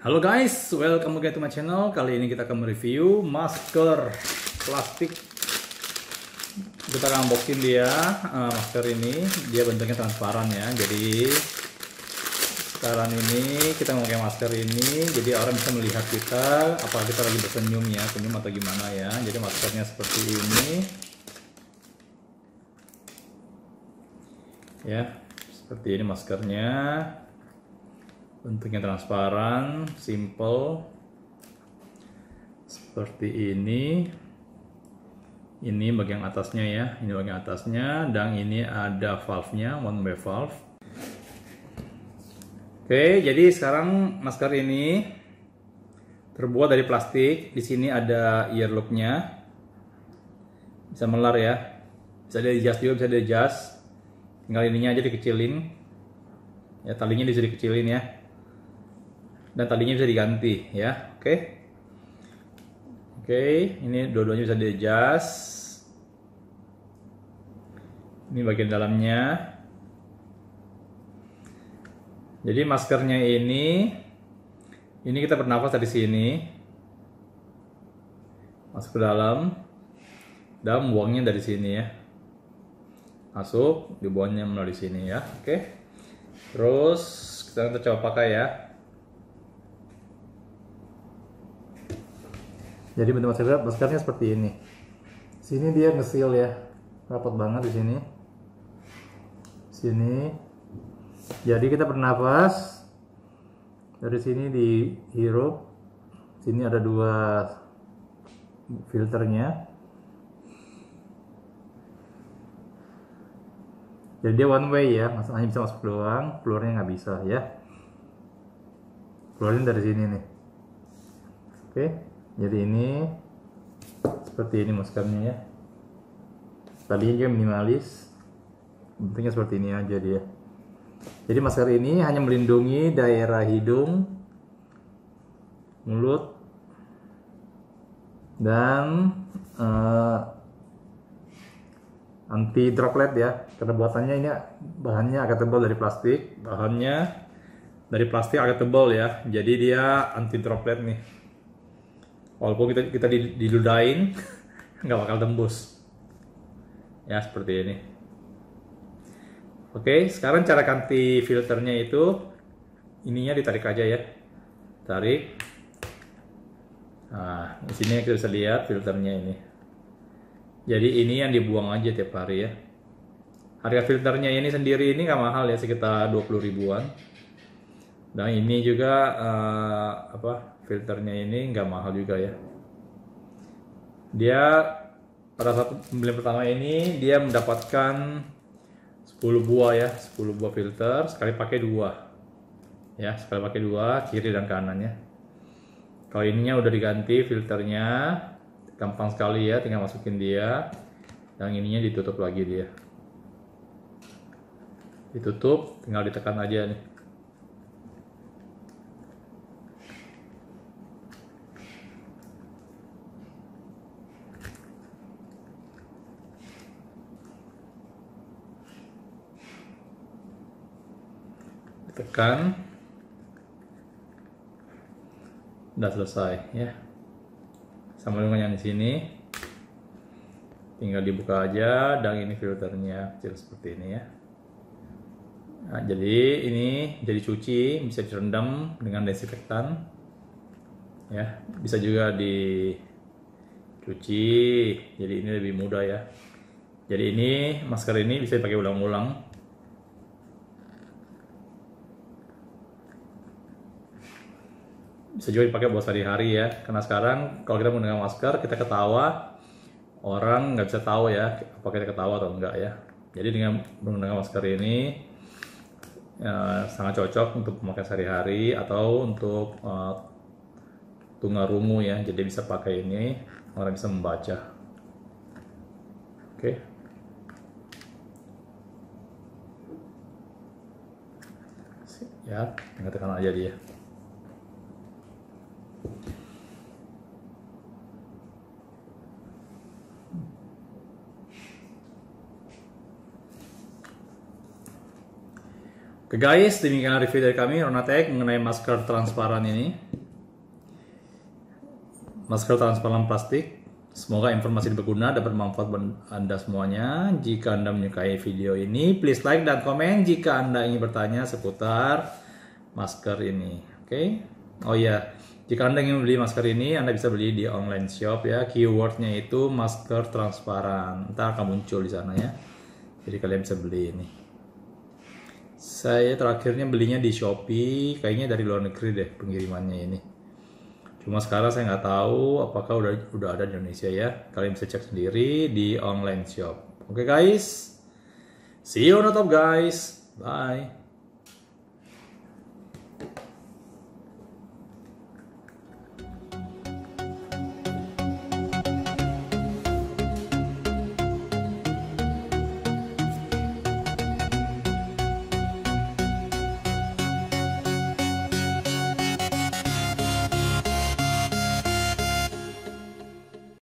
Halo guys, welcome back to my channel. Kali ini kita akan mereview masker plastik. Kita akan unboxing dia uh, masker ini. Dia bentuknya transparan ya. Jadi sekarang ini kita memakai masker ini, jadi orang bisa melihat kita apa kita lagi bersenyum ya, senyum atau gimana ya. Jadi maskernya seperti ini. Ya, seperti ini maskernya bentuknya transparan simple seperti ini ini bagian atasnya ya ini bagian atasnya dan ini ada valve nya one way valve oke jadi sekarang masker ini terbuat dari plastik di sini ada ear loop nya bisa melar ya bisa di adjust juga bisa di adjust tinggal ininya aja dikecilin ya talinya bisa dikecilin ya dan tadinya bisa diganti ya oke okay. oke okay, ini dua-duanya bisa di adjust ini bagian dalamnya jadi maskernya ini ini kita bernafas dari sini masuk ke dalam dan buangnya dari sini ya masuk dibuangnya melalui sini ya oke okay. terus kita coba pakai ya jadi bentuk masker maskernya seperti ini sini dia ngesil ya rapat banget di sini sini jadi kita bernapas dari sini di dihirup sini ada dua filternya jadi dia one way ya masuk hanya bisa masuk peluang keluarnya nggak bisa ya Keluarin dari sini nih oke okay jadi ini seperti ini maskernya ya Tadi dia minimalis bentuknya seperti ini aja dia jadi masker ini hanya melindungi daerah hidung mulut dan uh, eh, anti droplet ya karena buatannya ini bahannya agak tebal dari plastik bahannya dari plastik agak tebal ya jadi dia anti droplet nih walaupun kita kita diludain, nggak bakal tembus ya seperti ini oke sekarang cara ganti filternya itu ininya ditarik aja ya tarik nah di sini kita bisa lihat filternya ini jadi ini yang dibuang aja tiap hari ya harga filternya ini sendiri ini nggak mahal ya sekitar 20 ribuan dan nah, ini juga uh, apa filternya ini nggak mahal juga ya dia pada saat pembelian pertama ini dia mendapatkan 10 buah ya 10 buah filter sekali pakai dua ya sekali pakai dua kiri dan kanannya kalau ininya udah diganti filternya gampang sekali ya tinggal masukin dia yang ininya ditutup lagi dia ditutup tinggal ditekan aja nih tekan udah selesai ya sama dengan yang di sini tinggal dibuka aja dan ini filternya kecil seperti ini ya nah, jadi ini jadi cuci bisa direndam dengan desinfektan ya bisa juga dicuci jadi ini lebih mudah ya jadi ini masker ini bisa dipakai ulang-ulang bisa juga dipakai buat sehari-hari ya karena sekarang kalau kita menggunakan masker kita ketawa orang nggak bisa tahu ya apakah kita ketawa atau enggak ya jadi dengan menggunakan masker ini ya, sangat cocok untuk pemakaian sehari-hari atau untuk uh, eh, tunarungu ya jadi bisa pakai ini orang bisa membaca oke okay. ya tinggal tekan aja dia Oke guys, demikian review dari kami Ronatek mengenai masker transparan ini. Masker transparan plastik. Semoga informasi ini berguna dan bermanfaat buat Anda semuanya. Jika Anda menyukai video ini, please like dan komen jika Anda ingin bertanya seputar masker ini. Oke? Okay? Oh iya, yeah. jika Anda ingin beli masker ini, Anda bisa beli di online shop ya. Keywordnya itu masker transparan. Ntar akan muncul di sana ya. Jadi kalian bisa beli ini. Saya terakhirnya belinya di Shopee, kayaknya dari luar negeri deh pengirimannya ini. Cuma sekarang saya nggak tahu apakah udah udah ada di Indonesia ya. Kalian bisa cek sendiri di online shop. Oke okay, guys, see you on the top guys. Bye.